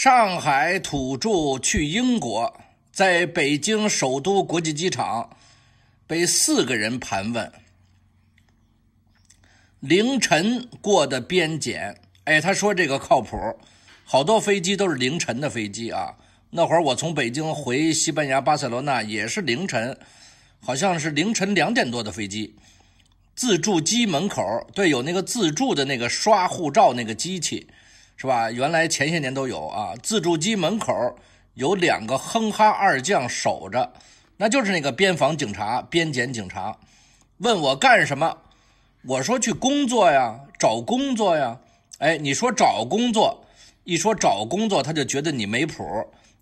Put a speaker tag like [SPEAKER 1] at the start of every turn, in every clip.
[SPEAKER 1] 上海土著去英国，在北京首都国际机场被四个人盘问。凌晨过的边检，哎，他说这个靠谱，好多飞机都是凌晨的飞机啊。那会儿我从北京回西班牙巴塞罗那也是凌晨，好像是凌晨两点多的飞机。自助机门口，对，有那个自助的那个刷护照那个机器。是吧？原来前些年都有啊。自助机门口有两个哼哈二将守着，那就是那个边防警察、边检警察。问我干什么？我说去工作呀，找工作呀。哎，你说找工作，一说找工作，他就觉得你没谱，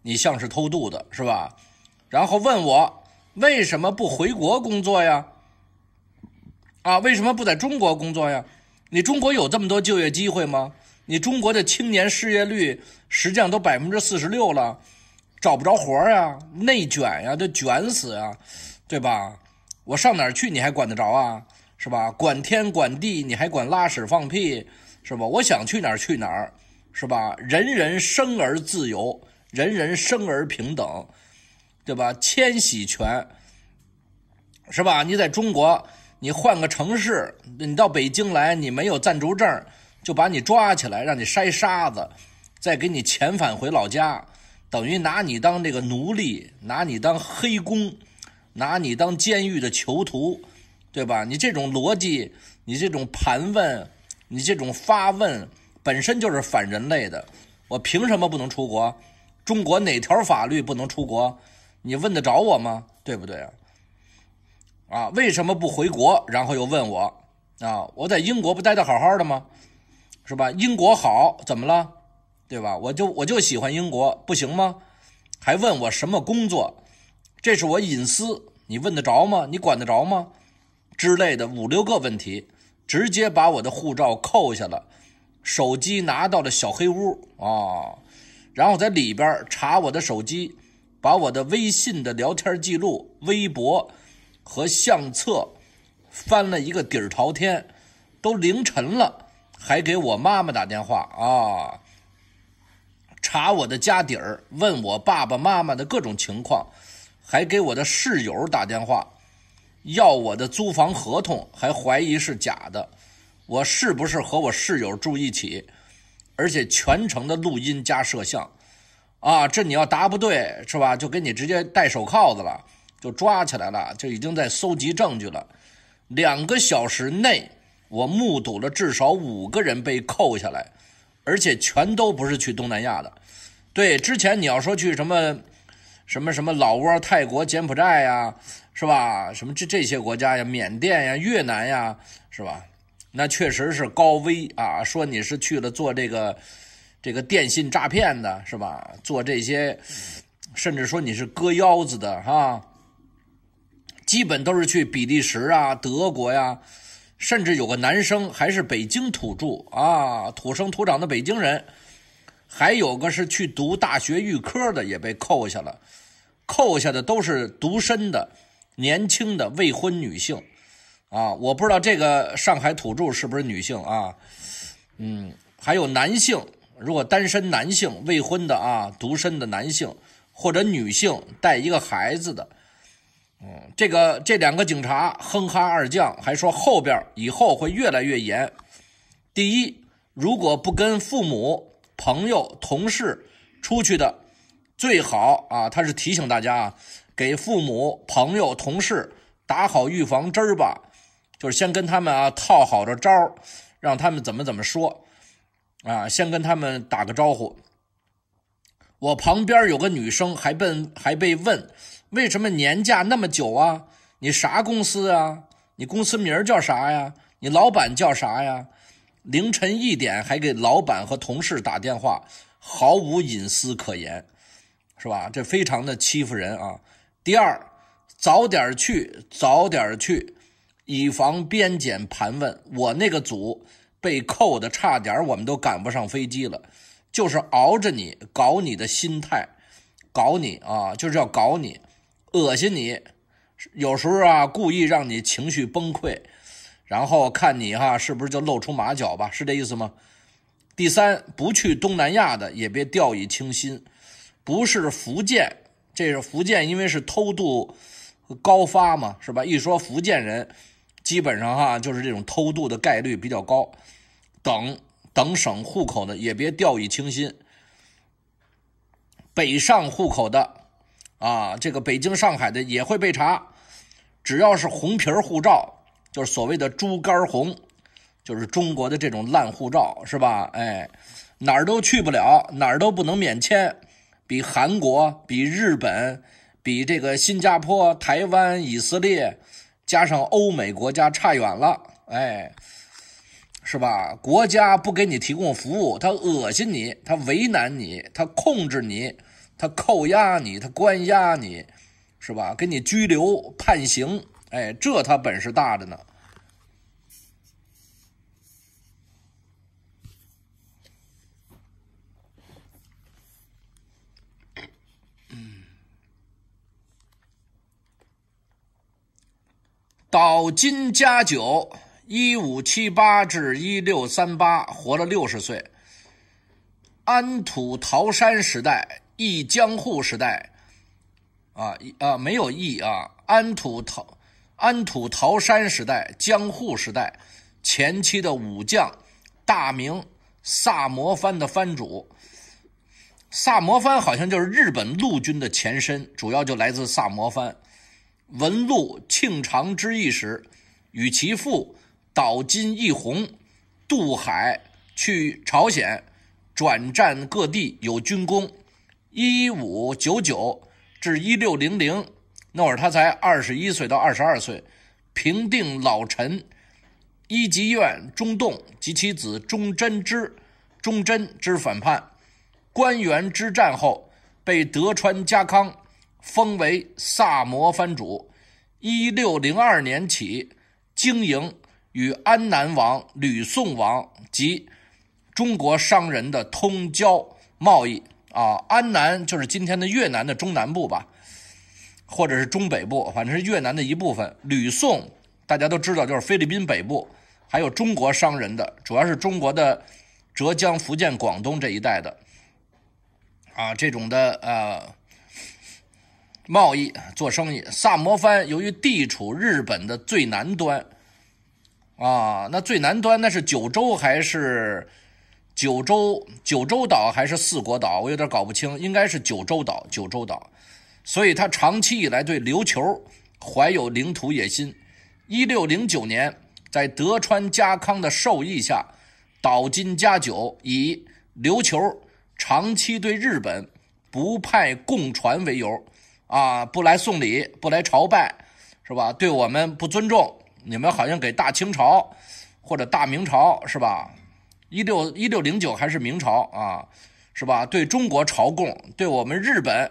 [SPEAKER 1] 你像是偷渡的，是吧？然后问我为什么不回国工作呀？啊，为什么不在中国工作呀？你中国有这么多就业机会吗？你中国的青年失业率实际上都百分之四十六了，找不着活儿呀，内卷呀，都卷死啊，对吧？我上哪儿去？你还管得着啊？是吧？管天管地，你还管拉屎放屁？是吧？我想去哪儿去哪儿？是吧？人人生而自由，人人生而平等，对吧？迁徙权，是吧？你在中国，你换个城市，你到北京来，你没有暂住证。就把你抓起来，让你筛沙子，再给你遣返回老家，等于拿你当这个奴隶，拿你当黑工，拿你当监狱的囚徒，对吧？你这种逻辑，你这种盘问，你这种发问，本身就是反人类的。我凭什么不能出国？中国哪条法律不能出国？你问得着我吗？对不对啊？啊，为什么不回国？然后又问我啊，我在英国不待得好好的吗？是吧？英国好怎么了？对吧？我就我就喜欢英国，不行吗？还问我什么工作？这是我隐私，你问得着吗？你管得着吗？之类的五六个问题，直接把我的护照扣下了，手机拿到了小黑屋啊，然后在里边查我的手机，把我的微信的聊天记录、微博和相册翻了一个底儿朝天，都凌晨了。还给我妈妈打电话啊，查我的家底儿，问我爸爸妈妈的各种情况，还给我的室友打电话，要我的租房合同，还怀疑是假的，我是不是和我室友住一起？而且全程的录音加摄像，啊，这你要答不对是吧？就给你直接戴手铐子了，就抓起来了，就已经在搜集证据了，两个小时内。我目睹了至少五个人被扣下来，而且全都不是去东南亚的。对，之前你要说去什么，什么什么老挝、泰国、柬埔寨呀，是吧？什么这这些国家呀，缅甸呀、越南呀，是吧？那确实是高危啊。说你是去了做这个这个电信诈骗的，是吧？做这些，甚至说你是割腰子的，哈。基本都是去比利时啊、德国呀。甚至有个男生还是北京土著啊，土生土长的北京人，还有个是去读大学预科的也被扣下了，扣下的都是独身的、年轻的未婚女性，啊，我不知道这个上海土著是不是女性啊，嗯，还有男性，如果单身男性未婚的啊，独身的男性或者女性带一个孩子的。嗯，这个这两个警察哼哈二将还说后边以后会越来越严。第一，如果不跟父母、朋友、同事出去的，最好啊，他是提醒大家啊，给父母、朋友、同事打好预防针儿吧，就是先跟他们啊套好着招儿，让他们怎么怎么说，啊，先跟他们打个招呼。我旁边有个女生还被还被问。为什么年假那么久啊？你啥公司啊？你公司名叫啥呀？你老板叫啥呀？凌晨一点还给老板和同事打电话，毫无隐私可言，是吧？这非常的欺负人啊！第二，早点去，早点去，以防边检盘问。我那个组被扣的，差点我们都赶不上飞机了，就是熬着你，搞你的心态，搞你啊，就是要搞你。恶心你，有时候啊，故意让你情绪崩溃，然后看你哈是不是就露出马脚吧，是这意思吗？第三，不去东南亚的也别掉以轻心，不是福建，这是福建，因为是偷渡高发嘛，是吧？一说福建人，基本上哈就是这种偷渡的概率比较高，等等省户口的也别掉以轻心，北上户口的。啊，这个北京、上海的也会被查，只要是红皮护照，就是所谓的“猪肝红”，就是中国的这种烂护照，是吧？哎，哪儿都去不了，哪儿都不能免签，比韩国、比日本、比这个新加坡、台湾、以色列，加上欧美国家差远了，哎，是吧？国家不给你提供服务，他恶心你，他为难你，他控制你。他扣押你，他关押你，是吧？给你拘留、判刑，哎，这他本事大着呢。嗯，岛津家久，一五七八至一六三八，活了六十岁。安土桃山时代。忆江户时代，啊，啊，没有忆啊，安土桃安土桃山时代，江户时代前期的武将，大名萨摩藩的藩主，萨摩藩好像就是日本陆军的前身，主要就来自萨摩藩。文禄庆长之役时，与其父岛津义弘渡海去朝鲜，转战各地，有军功。一五九九至一六零零，那会儿他才二十一岁到二十二岁，平定老臣伊集院中栋及其子忠贞之、忠贞之反叛，关原之战后被德川家康封为萨摩藩主。一六零二年起，经营与安南王、吕宋王及中国商人的通交贸易。啊，安南就是今天的越南的中南部吧，或者是中北部，反正是越南的一部分。吕宋大家都知道，就是菲律宾北部，还有中国商人的，主要是中国的浙江、福建、广东这一带的，啊，这种的呃贸易做生意。萨摩藩由于地处日本的最南端，啊，那最南端那是九州还是？九州九州岛还是四国岛，我有点搞不清，应该是九州岛。九州岛，所以他长期以来对琉球怀有领土野心。一六零九年，在德川家康的授意下，岛津家久以琉球长期对日本不派供船为由，啊，不来送礼，不来朝拜，是吧？对我们不尊重，你们好像给大清朝或者大明朝，是吧？一六一六零九还是明朝啊，是吧？对中国朝贡，对我们日本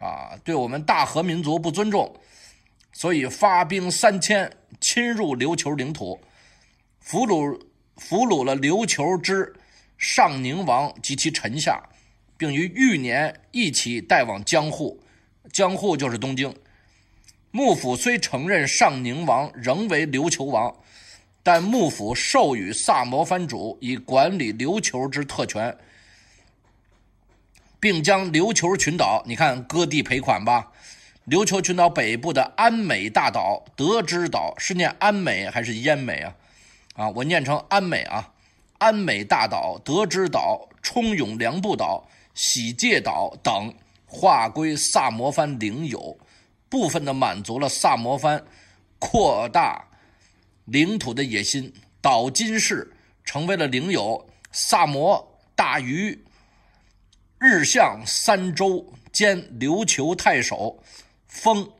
[SPEAKER 1] 啊，对我们大和民族不尊重，所以发兵三千侵入琉球领土，俘虏俘虏了琉球之上宁王及其臣下，并于翌年一起带往江户，江户就是东京。幕府虽承认上宁王仍为琉球王。但幕府授予萨摩藩主以管理琉球之特权，并将琉球群岛，你看割地赔款吧。琉球群岛北部的安美大岛、德之岛是念安美还是烟美啊？啊，我念成安美啊。安美大岛、德之岛、冲永良部岛、喜界岛等划归萨摩藩领有，部分的满足了萨摩藩扩大。领土的野心，岛津氏成为了领有萨摩、大隅、日向三州兼琉球太守，封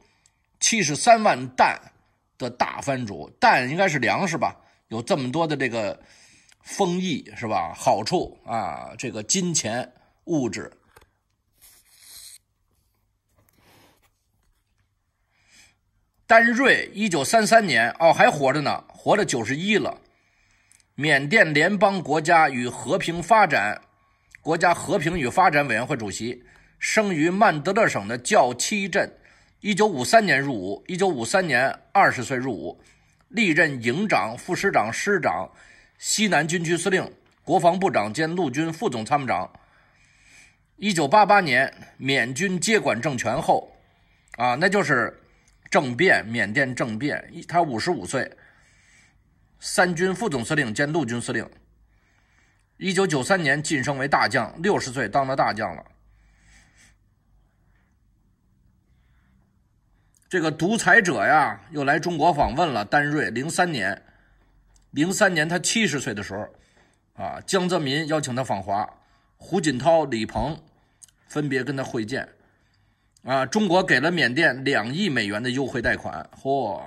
[SPEAKER 1] 七十三万担的大藩主。担应该是粮食吧？有这么多的这个封邑是吧？好处啊，这个金钱物质。丹瑞，一九三三年哦，还活着呢，活了九十一了。缅甸联邦国家与和平发展国家和平与发展委员会主席，生于曼德勒省的教七镇。一九五三年入伍，一九五三年二十岁入伍，历任营长、副师长、师长、西南军区司令、国防部长兼陆军副总参谋长。一九八八年缅军接管政权后，啊，那就是。政变，缅甸政变，他五十五岁，三军副总司令兼陆军司令。一九九三年晋升为大将，六十岁当了大将了。这个独裁者呀，又来中国访问了。丹瑞，零三年，零三年他七十岁的时候，啊，江泽民邀请他访华，胡锦涛、李鹏分别跟他会见。啊！中国给了缅甸两亿美元的优惠贷款，嚯！